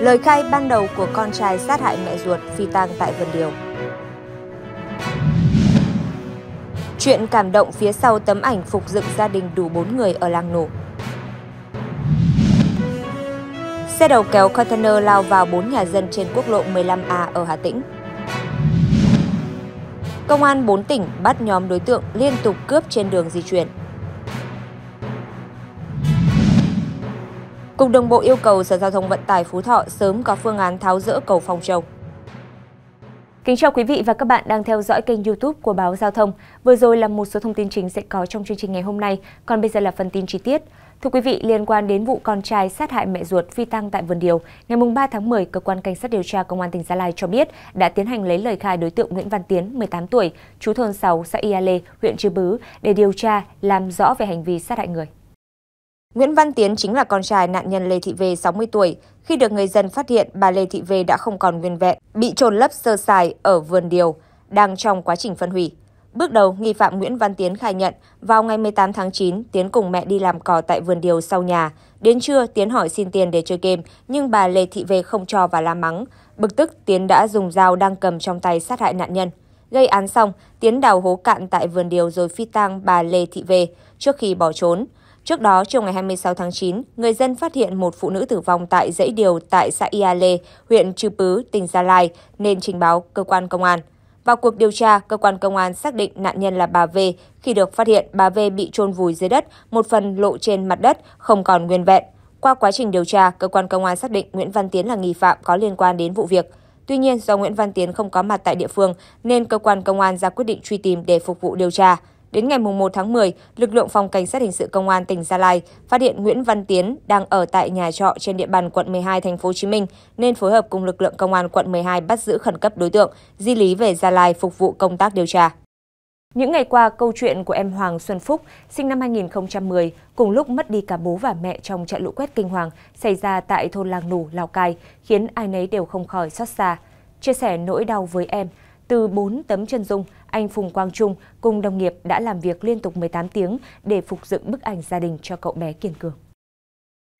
lời khai ban đầu của con trai sát hại mẹ ruột phi tang tại vườn Điều. Chuyện cảm động phía sau tấm ảnh phục dựng gia đình đủ 4 người ở làng nổ. Xe đầu kéo container lao vào 4 nhà dân trên quốc lộ 15A ở Hà Tĩnh. Công an 4 tỉnh bắt nhóm đối tượng liên tục cướp trên đường di chuyển. Cục Đường bộ yêu cầu Sở Giao thông Vận tải Phú Thọ sớm có phương án tháo rỡ cầu Phong Châu. Kính chào quý vị và các bạn đang theo dõi kênh YouTube của báo Giao thông. Vừa rồi là một số thông tin chính sẽ có trong chương trình ngày hôm nay, còn bây giờ là phần tin chi tiết. Thưa quý vị, liên quan đến vụ con trai sát hại mẹ ruột phi tăng tại vườn điều, ngày 3 tháng 10, cơ quan cảnh sát điều tra công an tỉnh Gia Lai cho biết đã tiến hành lấy lời khai đối tượng Nguyễn Văn Tiến, 18 tuổi, chú thôn 6, xã Ia Lê, huyện Chư Bứ để điều tra làm rõ về hành vi sát hại người. Nguyễn Văn Tiến chính là con trai nạn nhân Lê Thị V 60 tuổi. Khi được người dân phát hiện, bà Lê Thị V đã không còn nguyên vẹn, bị trồn lấp sơ sài ở vườn điều, đang trong quá trình phân hủy. Bước đầu, nghi phạm Nguyễn Văn Tiến khai nhận, vào ngày 18 tháng 9, Tiến cùng mẹ đi làm cỏ tại vườn điều sau nhà. Đến trưa, Tiến hỏi xin tiền để chơi game, nhưng bà Lê Thị V không cho và la mắng. Bực tức, Tiến đã dùng dao đang cầm trong tay sát hại nạn nhân. Gây án xong, Tiến đào hố cạn tại vườn điều rồi phi tang bà Lê Thị V trước khi bỏ trốn. Trước đó, chiều ngày 26 tháng 9, người dân phát hiện một phụ nữ tử vong tại dãy điều tại xã Iale, huyện Chư Pứ, tỉnh Gia Lai, nên trình báo cơ quan công an. Vào cuộc điều tra, cơ quan công an xác định nạn nhân là bà V. Khi được phát hiện, bà V bị chôn vùi dưới đất, một phần lộ trên mặt đất, không còn nguyên vẹn. Qua quá trình điều tra, cơ quan công an xác định Nguyễn Văn Tiến là nghi phạm có liên quan đến vụ việc. Tuy nhiên, do Nguyễn Văn Tiến không có mặt tại địa phương, nên cơ quan công an ra quyết định truy tìm để phục vụ điều tra. Đến ngày 1 tháng 10, lực lượng phòng cảnh sát hình sự công an tỉnh Gia Lai phát hiện Nguyễn Văn Tiến đang ở tại nhà trọ trên địa bàn quận 12 thành phố Hồ Chí Minh nên phối hợp cùng lực lượng công an quận 12 bắt giữ khẩn cấp đối tượng, di lý về Gia Lai phục vụ công tác điều tra. Những ngày qua, câu chuyện của em Hoàng Xuân Phúc, sinh năm 2010, cùng lúc mất đi cả bố và mẹ trong trận lũ quét kinh hoàng xảy ra tại thôn Làng Nù, Lào Cai, khiến ai nấy đều không khỏi xót xa. Chia sẻ nỗi đau với em, từ 4 tấm chân dung, anh Phùng Quang Trung cùng đồng nghiệp đã làm việc liên tục 18 tiếng để phục dựng bức ảnh gia đình cho cậu bé Kiên Cường.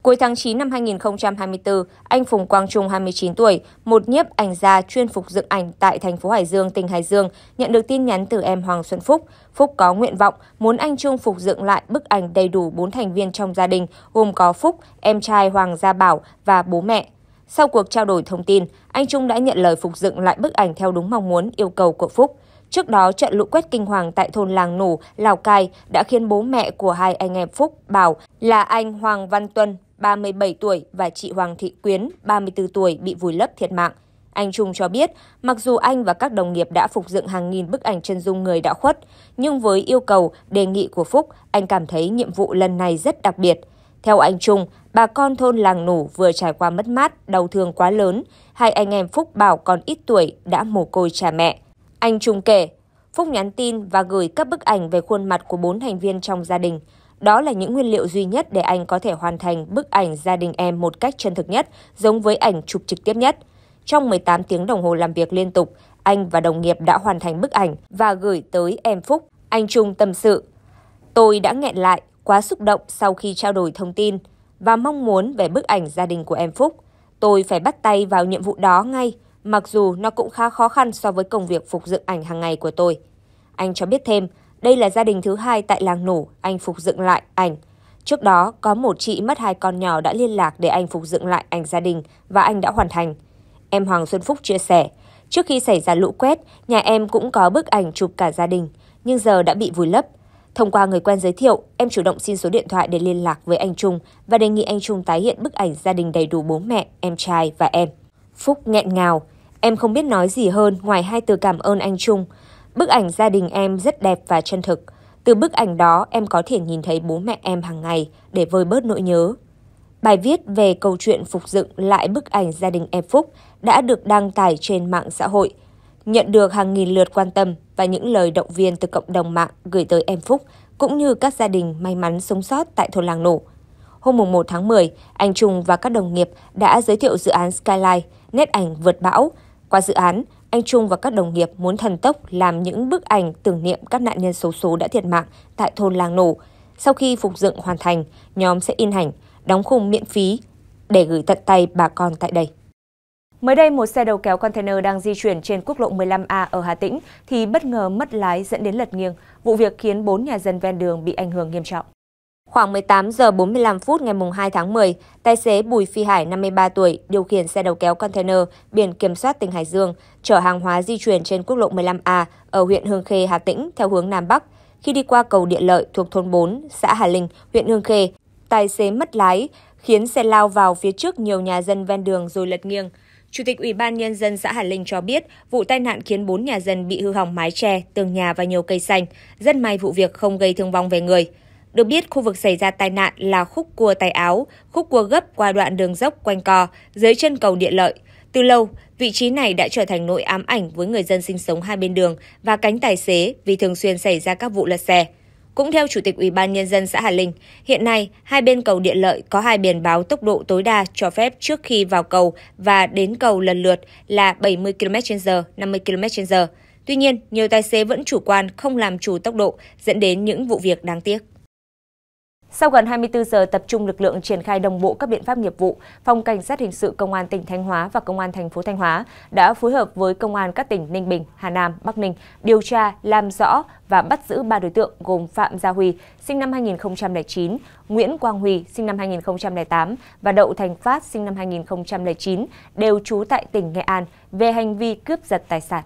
Cuối tháng 9 năm 2024, anh Phùng Quang Trung 29 tuổi, một nhiếp ảnh gia chuyên phục dựng ảnh tại thành phố Hải Dương, tỉnh Hải Dương, nhận được tin nhắn từ em Hoàng Xuân Phúc. Phúc có nguyện vọng muốn anh Trung phục dựng lại bức ảnh đầy đủ 4 thành viên trong gia đình, gồm có Phúc, em trai Hoàng Gia Bảo và bố mẹ. Sau cuộc trao đổi thông tin, anh Trung đã nhận lời phục dựng lại bức ảnh theo đúng mong muốn yêu cầu của Phúc. Trước đó, trận lũ quét kinh hoàng tại thôn Làng Nủ, Lào Cai đã khiến bố mẹ của hai anh em Phúc bảo là anh Hoàng Văn Tuân, 37 tuổi và chị Hoàng Thị Quyến, 34 tuổi bị vùi lấp thiệt mạng. Anh Trung cho biết, mặc dù anh và các đồng nghiệp đã phục dựng hàng nghìn bức ảnh chân dung người đã khuất, nhưng với yêu cầu, đề nghị của Phúc, anh cảm thấy nhiệm vụ lần này rất đặc biệt. Theo anh Trung, bà con thôn làng nủ vừa trải qua mất mát, đau thương quá lớn. Hai anh em Phúc Bảo còn ít tuổi đã mồ côi cha mẹ. Anh Trung kể, Phúc nhắn tin và gửi các bức ảnh về khuôn mặt của bốn thành viên trong gia đình. Đó là những nguyên liệu duy nhất để anh có thể hoàn thành bức ảnh gia đình em một cách chân thực nhất, giống với ảnh chụp trực tiếp nhất. Trong 18 tiếng đồng hồ làm việc liên tục, anh và đồng nghiệp đã hoàn thành bức ảnh và gửi tới em Phúc. Anh Trung tâm sự. Tôi đã nghẹn lại, quá xúc động sau khi trao đổi thông tin và mong muốn về bức ảnh gia đình của em Phúc. Tôi phải bắt tay vào nhiệm vụ đó ngay, mặc dù nó cũng khá khó khăn so với công việc phục dựng ảnh hàng ngày của tôi. Anh cho biết thêm, đây là gia đình thứ hai tại làng nổ anh phục dựng lại ảnh. Trước đó, có một chị mất hai con nhỏ đã liên lạc để anh phục dựng lại ảnh gia đình và anh đã hoàn thành. Em Hoàng Xuân Phúc chia sẻ, trước khi xảy ra lũ quét, nhà em cũng có bức ảnh chụp cả gia đình, nhưng giờ đã bị vùi lấp. Thông qua người quen giới thiệu, em chủ động xin số điện thoại để liên lạc với anh Trung và đề nghị anh Trung tái hiện bức ảnh gia đình đầy đủ bố mẹ, em trai và em. Phúc nghẹn ngào, em không biết nói gì hơn ngoài hai từ cảm ơn anh Trung. Bức ảnh gia đình em rất đẹp và chân thực. Từ bức ảnh đó em có thể nhìn thấy bố mẹ em hàng ngày để vơi bớt nỗi nhớ. Bài viết về câu chuyện phục dựng lại bức ảnh gia đình em Phúc đã được đăng tải trên mạng xã hội, nhận được hàng nghìn lượt quan tâm và những lời động viên từ cộng đồng mạng gửi tới em Phúc, cũng như các gia đình may mắn sống sót tại thôn làng nổ. Hôm 1 tháng 10, anh Trung và các đồng nghiệp đã giới thiệu dự án Skyline, nét ảnh vượt bão. Qua dự án, anh Trung và các đồng nghiệp muốn thần tốc làm những bức ảnh tưởng niệm các nạn nhân xấu số đã thiệt mạng tại thôn làng nổ. Sau khi phục dựng hoàn thành, nhóm sẽ in ảnh, đóng khung miễn phí để gửi tận tay bà con tại đây. Mới đây, một xe đầu kéo container đang di chuyển trên quốc lộ 15A ở Hà Tĩnh thì bất ngờ mất lái dẫn đến lật nghiêng. Vụ việc khiến 4 nhà dân ven đường bị ảnh hưởng nghiêm trọng. Khoảng 18 giờ 45 phút ngày 2 tháng 10, tài xế Bùi Phi Hải, 53 tuổi, điều khiển xe đầu kéo container biển kiểm soát tỉnh Hải Dương, chở hàng hóa di chuyển trên quốc lộ 15A ở huyện Hương Khê, Hà Tĩnh theo hướng Nam Bắc. Khi đi qua cầu Địa Lợi thuộc thôn 4, xã Hà Linh, huyện Hương Khê, tài xế mất lái, khiến xe lao vào phía trước nhiều nhà dân ven đường rồi lật nghiêng. Chủ tịch Ủy ban Nhân dân xã Hà Linh cho biết, vụ tai nạn khiến 4 nhà dân bị hư hỏng mái tre, tường nhà và nhiều cây xanh. Rất may vụ việc không gây thương vong về người. Được biết, khu vực xảy ra tai nạn là khúc cua tay áo, khúc cua gấp qua đoạn đường dốc quanh co, dưới chân cầu địa lợi. Từ lâu, vị trí này đã trở thành nỗi ám ảnh với người dân sinh sống hai bên đường và cánh tài xế vì thường xuyên xảy ra các vụ lật xe. Cũng theo Chủ tịch Ủy ban Nhân dân xã Hà Linh, hiện nay hai bên cầu điện Lợi có hai biển báo tốc độ tối đa cho phép trước khi vào cầu và đến cầu lần lượt là 70 km/h, 50 km/h. Tuy nhiên, nhiều tài xế vẫn chủ quan không làm chủ tốc độ dẫn đến những vụ việc đáng tiếc. Sau gần 24 giờ tập trung lực lượng triển khai đồng bộ các biện pháp nghiệp vụ, Phòng Cảnh sát hình sự Công an tỉnh Thanh Hóa và Công an thành phố Thanh Hóa đã phối hợp với Công an các tỉnh Ninh Bình, Hà Nam, Bắc Ninh điều tra, làm rõ và bắt giữ 3 đối tượng gồm Phạm Gia Huy, sinh năm 2009, Nguyễn Quang Huy, sinh năm 2008 và Đậu Thành Phát, sinh năm 2009, đều trú tại tỉnh Nghệ An về hành vi cướp giật tài sản.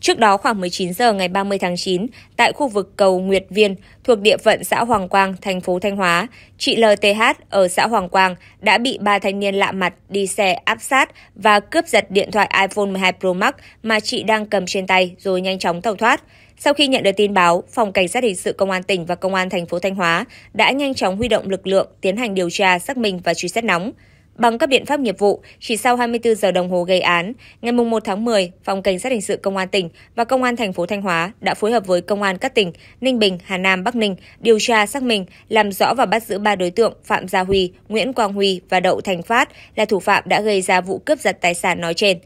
Trước đó khoảng 19 giờ ngày 30 tháng 9, tại khu vực cầu Nguyệt Viên thuộc địa phận xã Hoàng Quang, thành phố Thanh Hóa, chị LTH ở xã Hoàng Quang đã bị ba thanh niên lạ mặt đi xe áp sát và cướp giật điện thoại iPhone 12 Pro Max mà chị đang cầm trên tay rồi nhanh chóng tẩu thoát. Sau khi nhận được tin báo, phòng cảnh sát hình sự công an tỉnh và công an thành phố Thanh Hóa đã nhanh chóng huy động lực lượng tiến hành điều tra, xác minh và truy xét nóng. Bằng các biện pháp nghiệp vụ, chỉ sau 24 giờ đồng hồ gây án, ngày 1 tháng 10, Phòng Cảnh sát hình sự Công an tỉnh và Công an thành phố Thanh Hóa đã phối hợp với Công an các tỉnh Ninh Bình, Hà Nam, Bắc Ninh điều tra xác minh, làm rõ và bắt giữ ba đối tượng Phạm Gia Huy, Nguyễn Quang Huy và Đậu Thành Phát là thủ phạm đã gây ra vụ cướp giật tài sản nói trên.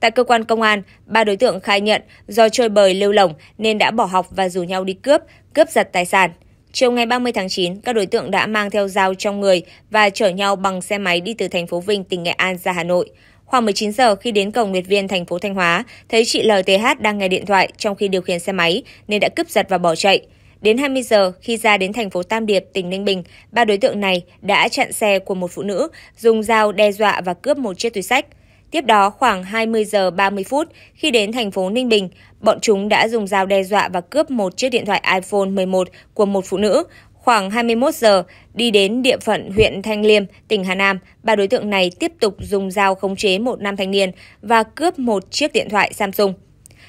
Tại cơ quan công an, ba đối tượng khai nhận do chơi bời lêu lỏng nên đã bỏ học và rủ nhau đi cướp, cướp giật tài sản. Chiều ngày 30 tháng 9, các đối tượng đã mang theo dao trong người và chở nhau bằng xe máy đi từ thành phố Vinh, tỉnh Nghệ An ra Hà Nội. Khoảng 19 giờ khi đến cổng Nguyệt Viên, thành phố Thanh Hóa, thấy chị LTH đang nghe điện thoại trong khi điều khiển xe máy nên đã cướp giật và bỏ chạy. Đến 20 giờ, khi ra đến thành phố Tam Điệp, tỉnh Ninh Bình, ba đối tượng này đã chặn xe của một phụ nữ, dùng dao đe dọa và cướp một chiếc túi sách. Tiếp đó khoảng 20 giờ 30 phút, khi đến thành phố Ninh Bình, bọn chúng đã dùng dao đe dọa và cướp một chiếc điện thoại iPhone 11 của một phụ nữ. Khoảng 21 giờ, đi đến địa phận huyện Thanh Liêm, tỉnh Hà Nam, ba đối tượng này tiếp tục dùng dao khống chế một nam thanh niên và cướp một chiếc điện thoại Samsung.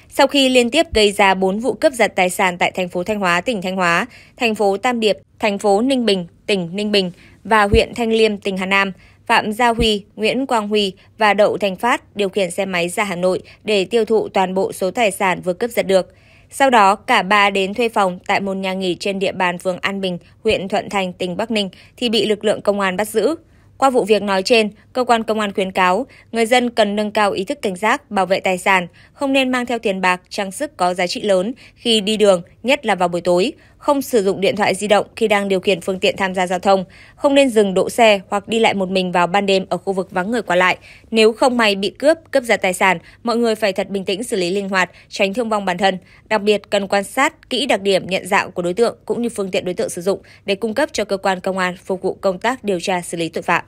Sau khi liên tiếp gây ra 4 vụ cướp giật tài sản tại thành phố Thanh Hóa, tỉnh Thanh Hóa, thành phố Tam Điệp, thành phố Ninh Bình, tỉnh Ninh Bình và huyện Thanh Liêm, tỉnh Hà Nam, Phạm Gia Huy, Nguyễn Quang Huy và Đậu Thành Phát điều khiển xe máy ra Hà Nội để tiêu thụ toàn bộ số tài sản vừa cướp giật được. Sau đó, cả ba đến thuê phòng tại một nhà nghỉ trên địa bàn phường An Bình, huyện Thuận Thành, tỉnh Bắc Ninh thì bị lực lượng công an bắt giữ. Qua vụ việc nói trên, cơ quan công an khuyến cáo người dân cần nâng cao ý thức cảnh giác, bảo vệ tài sản, không nên mang theo tiền bạc, trang sức có giá trị lớn khi đi đường, nhất là vào buổi tối không sử dụng điện thoại di động khi đang điều khiển phương tiện tham gia giao thông, không nên dừng đỗ xe hoặc đi lại một mình vào ban đêm ở khu vực vắng người qua lại. Nếu không may bị cướp, cướp giật tài sản, mọi người phải thật bình tĩnh xử lý linh hoạt, tránh thương vong bản thân. Đặc biệt cần quan sát kỹ đặc điểm nhận dạng của đối tượng cũng như phương tiện đối tượng sử dụng để cung cấp cho cơ quan công an phục vụ công tác điều tra xử lý tội phạm.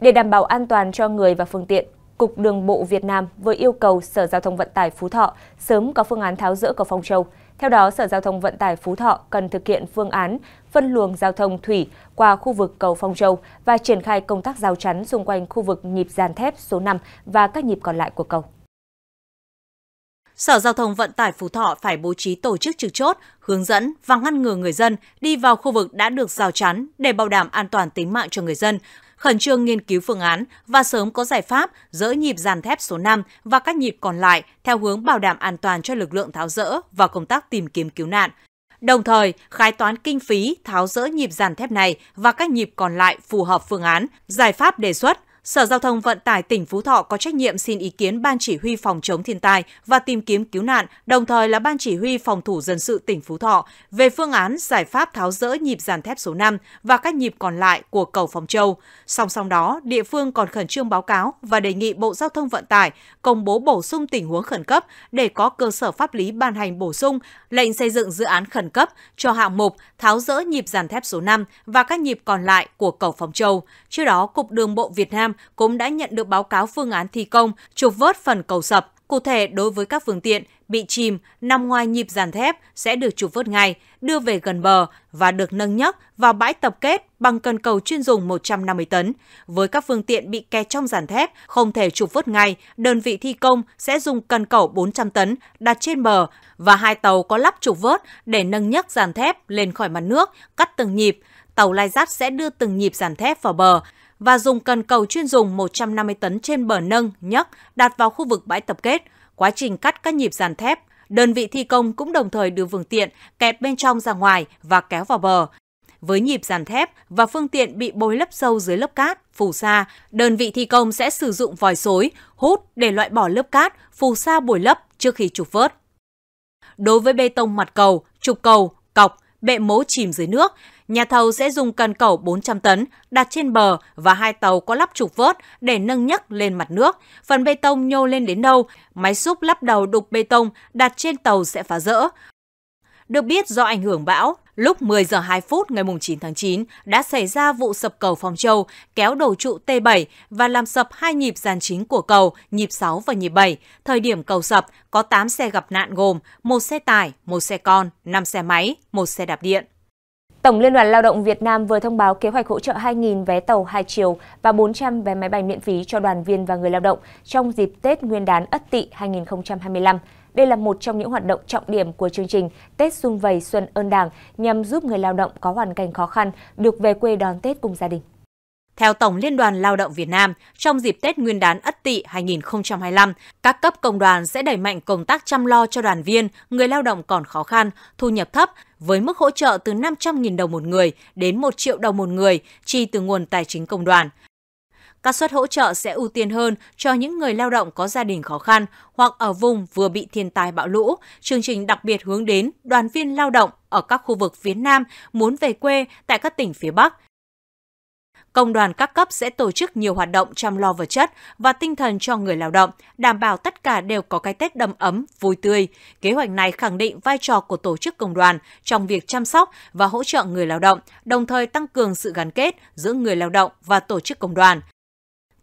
Để đảm bảo an toàn cho người và phương tiện, Cục Đường bộ Việt Nam vừa yêu cầu Sở Giao thông Vận tải Phú Thọ sớm có phương án tháo rỡ cầu Phong Châu. Theo đó, Sở Giao thông Vận tải Phú Thọ cần thực hiện phương án phân luồng giao thông thủy qua khu vực cầu Phong Châu và triển khai công tác giao chắn xung quanh khu vực nhịp giàn thép số 5 và các nhịp còn lại của cầu. Sở Giao thông Vận tải Phú Thọ phải bố trí tổ chức trực chốt, hướng dẫn và ngăn ngừa người dân đi vào khu vực đã được rào chắn để bảo đảm an toàn tính mạng cho người dân, khẩn trương nghiên cứu phương án và sớm có giải pháp dỡ nhịp dàn thép số 5 và các nhịp còn lại theo hướng bảo đảm an toàn cho lực lượng tháo dỡ và công tác tìm kiếm cứu nạn. Đồng thời, khái toán kinh phí tháo dỡ nhịp dàn thép này và các nhịp còn lại phù hợp phương án, giải pháp đề xuất Sở Giao thông Vận tải tỉnh Phú Thọ có trách nhiệm xin ý kiến Ban Chỉ huy Phòng chống thiên tai và tìm kiếm cứu nạn, đồng thời là Ban Chỉ huy Phòng thủ dân sự tỉnh Phú Thọ về phương án giải pháp tháo rỡ nhịp giàn thép số 5 và các nhịp còn lại của cầu Phòng Châu. Song song đó, địa phương còn khẩn trương báo cáo và đề nghị Bộ Giao thông Vận tải công bố bổ sung tình huống khẩn cấp để có cơ sở pháp lý ban hành bổ sung lệnh xây dựng dự án khẩn cấp cho hạng mục tháo rỡ nhịp giàn thép số 5 và các nhịp còn lại của cầu Phòng Châu. Trước đó, Cục Đường bộ Việt Nam cũng đã nhận được báo cáo phương án thi công trục vớt phần cầu sập. Cụ thể, đối với các phương tiện bị chìm nằm ngoài nhịp giàn thép sẽ được trục vớt ngay, đưa về gần bờ và được nâng nhấc vào bãi tập kết bằng cần cầu chuyên dùng 150 tấn. Với các phương tiện bị kẹt trong giàn thép không thể trục vớt ngay, đơn vị thi công sẽ dùng cần cầu 400 tấn đặt trên bờ và hai tàu có lắp trục vớt để nâng nhấc giàn thép lên khỏi mặt nước, cắt từng nhịp. Tàu lai rắt sẽ đưa từng nhịp giàn thép vào bờ và dùng cần cầu chuyên dùng 150 tấn trên bờ nâng, nhấc đặt vào khu vực bãi tập kết. Quá trình cắt các nhịp giàn thép, đơn vị thi công cũng đồng thời đưa phương tiện kẹp bên trong ra ngoài và kéo vào bờ. Với nhịp giàn thép và phương tiện bị bồi lấp sâu dưới lớp cát, phù sa, đơn vị thi công sẽ sử dụng vòi xối, hút để loại bỏ lớp cát, phù sa bồi lấp trước khi trục vớt. Đối với bê tông mặt cầu, trục cầu, cọc, bệ mố chìm dưới nước, Nhà thầu sẽ dùng cần cẩu 400 tấn đặt trên bờ và hai tàu có lắp trục vớt để nâng nhấc lên mặt nước. Phần bê tông nhô lên đến đâu, máy xúc lắp đầu đục bê tông đặt trên tàu sẽ phá rỡ. Được biết do ảnh hưởng bão, lúc 10 giờ 2 phút ngày 9 tháng 9 đã xảy ra vụ sập cầu Phong Châu kéo đầu trụ T7 và làm sập hai nhịp dàn chính của cầu, nhịp 6 và nhịp 7. Thời điểm cầu sập có 8 xe gặp nạn gồm một xe tải, một xe con, 5 xe máy, một xe đạp điện. Tổng Liên đoàn Lao động Việt Nam vừa thông báo kế hoạch hỗ trợ 2.000 vé tàu hai chiều và 400 vé máy bay miễn phí cho đoàn viên và người lao động trong dịp Tết Nguyên đán Ất Tỵ 2025. Đây là một trong những hoạt động trọng điểm của chương trình Tết Xung Vầy Xuân Ơn Đảng nhằm giúp người lao động có hoàn cảnh khó khăn được về quê đón Tết cùng gia đình. Theo Tổng Liên đoàn Lao động Việt Nam, trong dịp Tết Nguyên đán Ất Tỵ 2025, các cấp công đoàn sẽ đẩy mạnh công tác chăm lo cho đoàn viên, người lao động còn khó khăn, thu nhập thấp với mức hỗ trợ từ 500.000 đồng một người đến 1 triệu đồng một người chi từ nguồn tài chính công đoàn. Các suất hỗ trợ sẽ ưu tiên hơn cho những người lao động có gia đình khó khăn hoặc ở vùng vừa bị thiên tai bão lũ. Chương trình đặc biệt hướng đến đoàn viên lao động ở các khu vực phía Nam muốn về quê tại các tỉnh phía Bắc – Công đoàn các cấp sẽ tổ chức nhiều hoạt động chăm lo vật chất và tinh thần cho người lao động, đảm bảo tất cả đều có cái Tết đầm ấm, vui tươi. Kế hoạch này khẳng định vai trò của tổ chức công đoàn trong việc chăm sóc và hỗ trợ người lao động, đồng thời tăng cường sự gắn kết giữa người lao động và tổ chức công đoàn.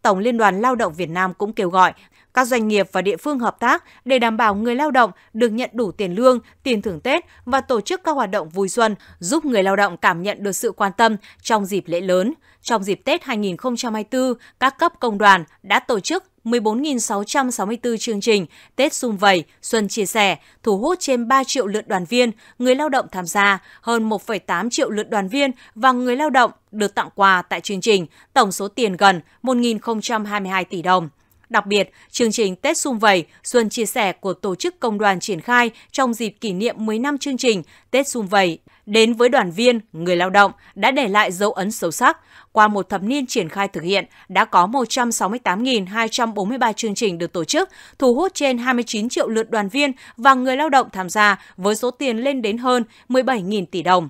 Tổng Liên đoàn Lao động Việt Nam cũng kêu gọi các doanh nghiệp và địa phương hợp tác để đảm bảo người lao động được nhận đủ tiền lương, tiền thưởng Tết và tổ chức các hoạt động vui xuân, giúp người lao động cảm nhận được sự quan tâm trong dịp lễ lớn. Trong dịp Tết 2024, các cấp công đoàn đã tổ chức 14.664 chương trình Tết Xung Vầy, Xuân Chia Sẻ, thu hút trên 3 triệu lượt đoàn viên, người lao động tham gia, hơn 1,8 triệu lượt đoàn viên và người lao động được tặng quà tại chương trình, tổng số tiền gần 1.022 tỷ đồng. Đặc biệt, chương trình Tết Xung Vầy, Xuân chia sẻ của Tổ chức Công đoàn triển khai trong dịp kỷ niệm 10 năm chương trình Tết Xung Vầy đến với đoàn viên, người lao động đã để lại dấu ấn sâu sắc. Qua một thập niên triển khai thực hiện, đã có 168.243 chương trình được tổ chức, thu hút trên 29 triệu lượt đoàn viên và người lao động tham gia với số tiền lên đến hơn 17.000 tỷ đồng.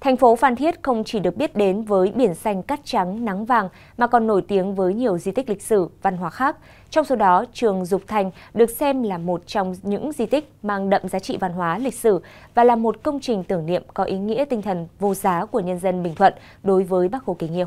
Thành phố Phan Thiết không chỉ được biết đến với biển xanh cát trắng, nắng vàng mà còn nổi tiếng với nhiều di tích lịch sử, văn hóa khác. Trong số đó, trường Dục Thành được xem là một trong những di tích mang đậm giá trị văn hóa, lịch sử và là một công trình tưởng niệm có ý nghĩa tinh thần vô giá của nhân dân Bình Thuận đối với Bác Hồ Kính Yêu.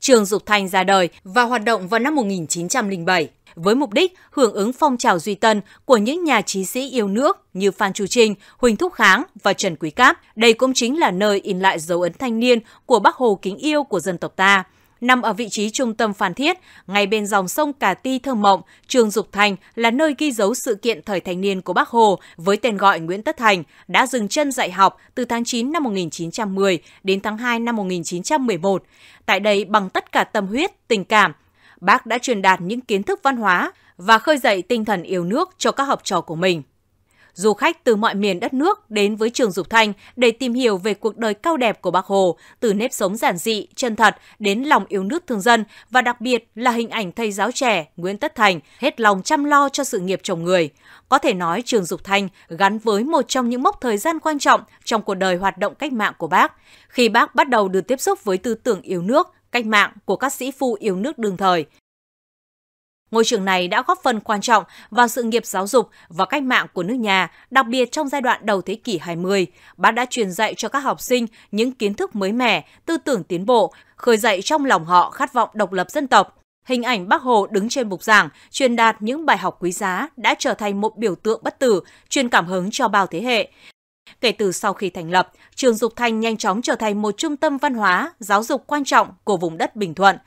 Trường Dục Thanh ra đời và hoạt động vào năm 1907 với mục đích hưởng ứng phong trào duy tân của những nhà trí sĩ yêu nước như Phan Chu Trinh, Huỳnh Thúc Kháng và Trần Quý Cáp. Đây cũng chính là nơi in lại dấu ấn thanh niên của Bác Hồ kính yêu của dân tộc ta – nằm ở vị trí trung tâm Phan Thiết, ngay bên dòng sông Cà Ti Thơm Mộng, trường Dục Thành là nơi ghi dấu sự kiện thời thanh niên của Bác Hồ với tên gọi Nguyễn Tất Thành, đã dừng chân dạy học từ tháng 9 năm 1910 đến tháng 2 năm 1911. Tại đây, bằng tất cả tâm huyết, tình cảm, bác đã truyền đạt những kiến thức văn hóa và khơi dậy tinh thần yêu nước cho các học trò của mình du khách từ mọi miền đất nước đến với trường Dục Thanh để tìm hiểu về cuộc đời cao đẹp của Bác Hồ, từ nếp sống giản dị, chân thật đến lòng yêu nước thương dân và đặc biệt là hình ảnh thầy giáo trẻ Nguyễn Tất Thành hết lòng chăm lo cho sự nghiệp chồng người. Có thể nói trường Dục Thanh gắn với một trong những mốc thời gian quan trọng trong cuộc đời hoạt động cách mạng của bác. Khi bác bắt đầu được tiếp xúc với tư tưởng yêu nước, cách mạng của các sĩ phu yêu nước đương thời – Ngôi trường này đã góp phần quan trọng vào sự nghiệp giáo dục và cách mạng của nước nhà, đặc biệt trong giai đoạn đầu thế kỷ 20. Bác đã truyền dạy cho các học sinh những kiến thức mới mẻ, tư tưởng tiến bộ, khởi dậy trong lòng họ khát vọng độc lập dân tộc. Hình ảnh Bác Hồ đứng trên bục giảng, truyền đạt những bài học quý giá đã trở thành một biểu tượng bất tử, truyền cảm hứng cho bao thế hệ. Kể từ sau khi thành lập, trường Dục Thanh nhanh chóng trở thành một trung tâm văn hóa, giáo dục quan trọng của vùng đất Bình Thuận –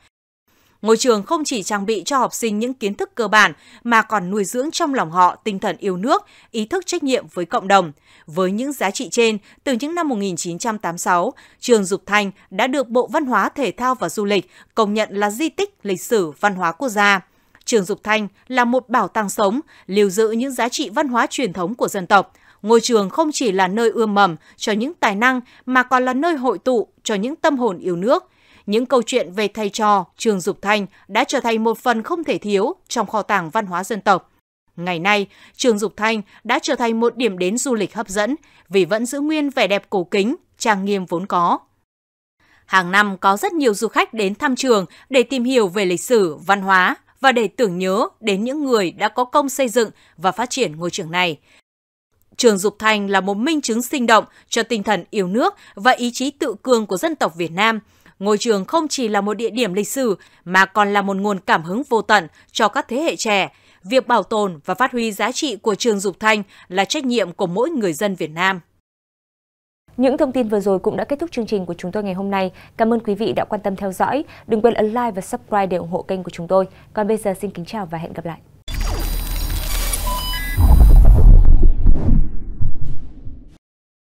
Ngôi trường không chỉ trang bị cho học sinh những kiến thức cơ bản mà còn nuôi dưỡng trong lòng họ tinh thần yêu nước, ý thức trách nhiệm với cộng đồng. Với những giá trị trên, từ những năm 1986, trường Dục Thanh đã được Bộ Văn hóa, Thể thao và Du lịch công nhận là di tích lịch sử văn hóa quốc gia. Trường Dục Thanh là một bảo tàng sống, lưu giữ những giá trị văn hóa truyền thống của dân tộc. Ngôi trường không chỉ là nơi ươm mầm cho những tài năng mà còn là nơi hội tụ cho những tâm hồn yêu nước, những câu chuyện về thầy trò Trường Dục Thanh đã trở thành một phần không thể thiếu trong kho tàng văn hóa dân tộc. Ngày nay, Trường Dục Thanh đã trở thành một điểm đến du lịch hấp dẫn vì vẫn giữ nguyên vẻ đẹp cổ kính, trang nghiêm vốn có. Hàng năm có rất nhiều du khách đến thăm trường để tìm hiểu về lịch sử, văn hóa và để tưởng nhớ đến những người đã có công xây dựng và phát triển ngôi trường này. Trường Dục Thành là một minh chứng sinh động cho tinh thần yêu nước và ý chí tự cường của dân tộc Việt Nam – ngôi trường không chỉ là một địa điểm lịch sử mà còn là một nguồn cảm hứng vô tận cho các thế hệ trẻ. Việc bảo tồn và phát huy giá trị của trường Dục Thanh là trách nhiệm của mỗi người dân Việt Nam. Những thông tin vừa rồi cũng đã kết thúc chương trình của chúng tôi ngày hôm nay. Cảm ơn quý vị đã quan tâm theo dõi. Đừng quên ấn like và subscribe để ủng hộ kênh của chúng tôi. Còn bây giờ xin kính chào và hẹn gặp lại.